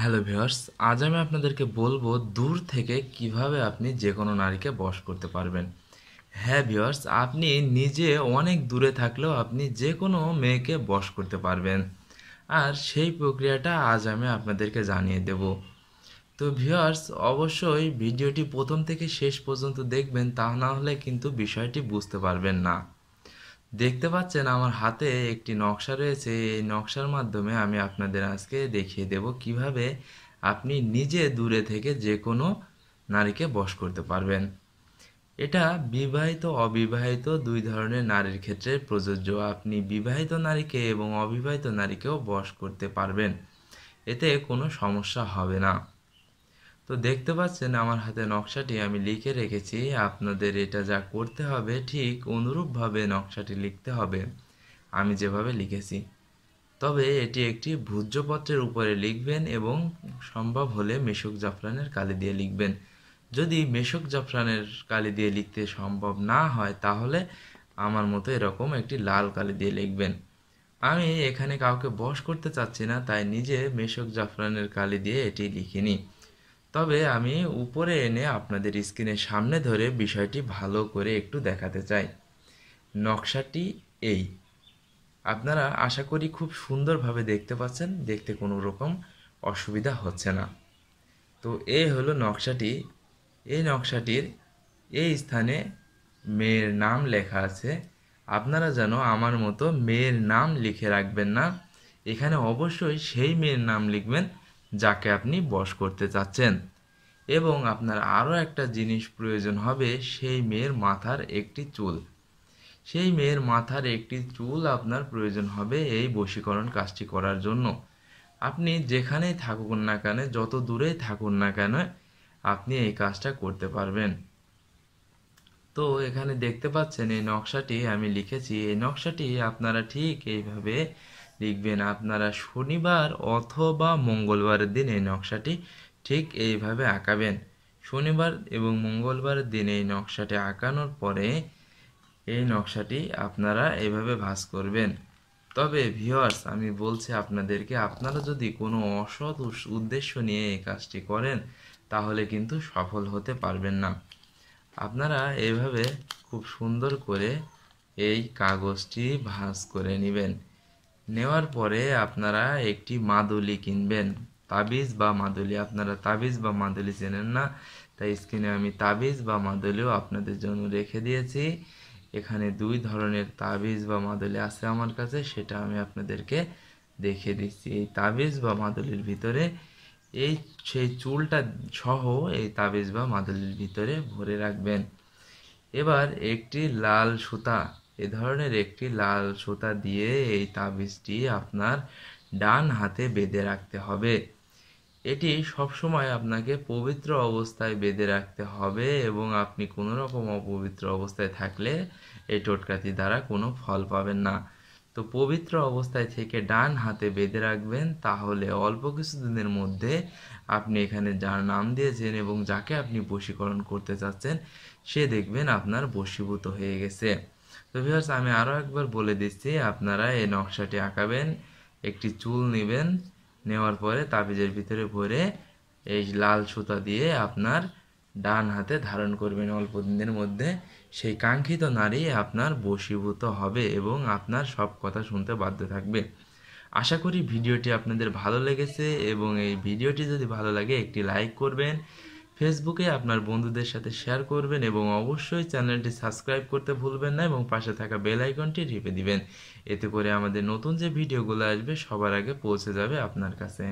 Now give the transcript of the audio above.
hello viewers আজ আমি আপনাদেরকে বলবো দূর থেকে কিভাবে আপনি যে কোনো নারীকে বশ করতে পারবেন হ্যাঁ ভিওর্স আপনি নিজে অনেক দূরে থাকলেও আপনি যে কোনো মেয়েকে বশ করতে পারবেন আর সেই প্রক্রিয়াটা আজ আমি আপনাদেরকে জানিয়ে দেব তো ভিওর্স অবশ্যই ভিডিওটি প্রথম থেকে শেষ পর্যন্ত দেখবেন তা না হলে কিন্তু বিষয়টি বুঝতে পারবেন না দেখতে পাচ্ছেন আমার হাতে একটি নকশা রয়েছে এই নকশার মাধ্যমে আমি আপনাদের আজকে দেখিয়ে দেব কিভাবে আপনি নিজে দূরে থেকে যে কোনো নারীকে বশ করতে পারবেন এটা বিবাহিত অবিবাহিত দুই ধরনের নারীর ক্ষেত্রে প্রযোজ্য আপনি বিবাহিত নারীকে এবং অবিবাহিত নারীকেও বশ করতে পারবেন এতে কোনো সমস্যা হবে না তো দেখতে পাচ্ছেন আমার হাতে নকশাটি আমি লিখে রেখেছি আপনাদের এটা যা করতে হবে ঠিক অনুরূপভাবে নকশাটি লিখতে হবে আমি যেভাবে লিখেছি তবে এটি একটি ভূজ্যপত্রের উপরে লিখবেন এবং সম্ভব হলে মেশক জাফরানের কালি দিয়ে লিখবেন যদি মেশক জাফরানের কালি দিয়ে লিখতে সম্ভব না হয় তাহলে আমার মতো এরকম একটি লাল কালি দিয়ে লিখবেন আমি এখানে কাউকে বশ করতে চাচ্ছি না তাই নিজে মেশক জাফরানের কালি দিয়ে এটি লিখিনি তবে আমি উপরে এনে আপনাদের স্ক্রিনের সামনে ধরে বিষয়টি ভালো করে একটু দেখাতে চাই নকশাটি এই আপনারা আশা করি খুব সুন্দরভাবে দেখতে পাচ্ছেন দেখতে কোনো রকম অসুবিধা হচ্ছে না তো এই হলো নকশাটি এই নকশাটির এই স্থানে মেয়ের নাম লেখা আছে আপনারা যেন আমার মতো মেয়ের নাম লিখে রাখবেন না এখানে অবশ্যই সেই মেয়ের নাম লিখবেন যাকে আপনি বশ করতে চাচ্ছেন এবং আপনার আরও একটা জিনিস প্রয়োজন হবে সেই মেয়ের মাথার একটি চুল সেই মেয়ের মাথার একটি চুল আপনার প্রয়োজন হবে এই বশীকরণ কাজটি করার জন্য আপনি যেখানেই থাকুন না কেন যত দূরেই থাকুন না কেন আপনি এই কাজটা করতে পারবেন তো এখানে দেখতে পাচ্ছেন এই নকশাটি আমি লিখেছি এই নকশাটি আপনারা ঠিক এইভাবে লিখবেন আপনারা শনিবার অথবা মঙ্গলবারের দিন এই নকশাটি ঠিক এইভাবে আঁকাবেন শনিবার এবং মঙ্গলবারের দিন এই নকশাটি আঁকানোর পরে এই নকশাটি আপনারা এভাবে ভাঁজ করবেন তবে ভিওয়ার্স আমি বলছি আপনাদেরকে আপনারা যদি কোনো অসৎ উদ্দেশ্য নিয়ে এই কাজটি করেন তাহলে কিন্তু সফল হতে পারবেন না আপনারা এইভাবে খুব সুন্দর করে এই কাগজটি ভাঁজ করে নেবেন নেওয়ার পরে আপনারা একটি মাদুলি কিনবেন তাবিজ বা মাদুলি আপনারা তাবিজ বা মাদুলি চেনেন না তাই স্ক্রিনে আমি তাবিজ বা মাদুলিও আপনাদের জন্য রেখে দিয়েছি এখানে দুই ধরনের তাবিজ বা মাদুলি আছে আমার কাছে সেটা আমি আপনাদেরকে দেখে দিচ্ছি এই তাবিজ বা মাদুলির ভিতরে এই সেই চুলটা সহ এই তাবিজ বা মাদুলির ভিতরে ভরে রাখবেন এবার একটি লাল সুতা এ ধরনের একটি লাল সুতা দিয়ে এই তাবিজটি আপনার ডান হাতে বেঁধে রাখতে হবে এটি সবসময় আপনাকে পবিত্র অবস্থায় বেঁধে রাখতে হবে এবং আপনি কোনো রকম অপবিত্র অবস্থায় থাকলে এই টোটকাটি দ্বারা কোনো ফল পাবেন না তো পবিত্র অবস্থায় থেকে ডান হাতে বেঁধে রাখবেন তাহলে অল্প কিছুদিনের মধ্যে আপনি এখানে যার নাম দিয়েছেন এবং যাকে আপনি বশীকরণ করতে চাচ্ছেন সে দেখবেন আপনার বশীভূত হয়ে গেছে তো ভিউয়ার্স আমি আরও একবার বলে দিচ্ছি আপনারা এই নকশাটি আঁকাবেন একটি চুল নেবেন নেওয়ার পরে তাবিজের ভিতরে ভরে এই লাল সুতা দিয়ে আপনার ডান হাতে ধারণ করবেন অল্প দিনের মধ্যে সেই কাঙ্ক্ষিত নারী আপনার বশীভূত হবে এবং আপনার সব কথা শুনতে বাধ্য থাকবে আশা করি ভিডিওটি আপনাদের ভালো লেগেছে এবং এই ভিডিওটি যদি ভালো লাগে একটি লাইক করবেন ফেসবুকে আপনার বন্ধুদের সাথে শেয়ার করবেন এবং অবশ্যই চ্যানেলটি সাবস্ক্রাইব করতে ভুলবেন না এবং পাশে থাকা বেল আইকনটি টিপে দিবেন এতে করে আমাদের নতুন যে ভিডিওগুলো আসবে সবার আগে পৌঁছে যাবে আপনার কাছে